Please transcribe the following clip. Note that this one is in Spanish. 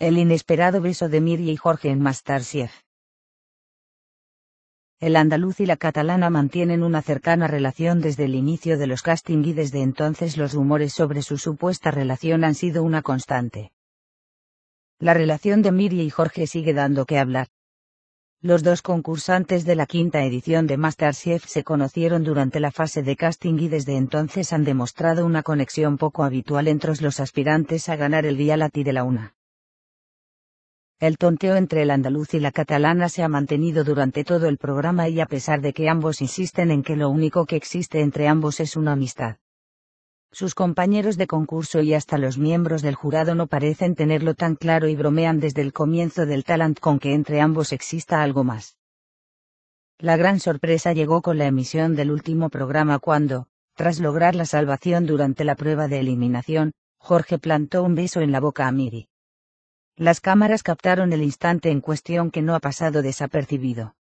El inesperado beso de Miri y Jorge en MasterChef. El andaluz y la catalana mantienen una cercana relación desde el inicio de los casting y desde entonces los rumores sobre su supuesta relación han sido una constante. La relación de Miri y Jorge sigue dando que hablar. Los dos concursantes de la quinta edición de MasterChef se conocieron durante la fase de casting y desde entonces han demostrado una conexión poco habitual entre los aspirantes a ganar el reality de la una. El tonteo entre el andaluz y la catalana se ha mantenido durante todo el programa y a pesar de que ambos insisten en que lo único que existe entre ambos es una amistad. Sus compañeros de concurso y hasta los miembros del jurado no parecen tenerlo tan claro y bromean desde el comienzo del talent con que entre ambos exista algo más. La gran sorpresa llegó con la emisión del último programa cuando, tras lograr la salvación durante la prueba de eliminación, Jorge plantó un beso en la boca a Miri. Las cámaras captaron el instante en cuestión que no ha pasado desapercibido.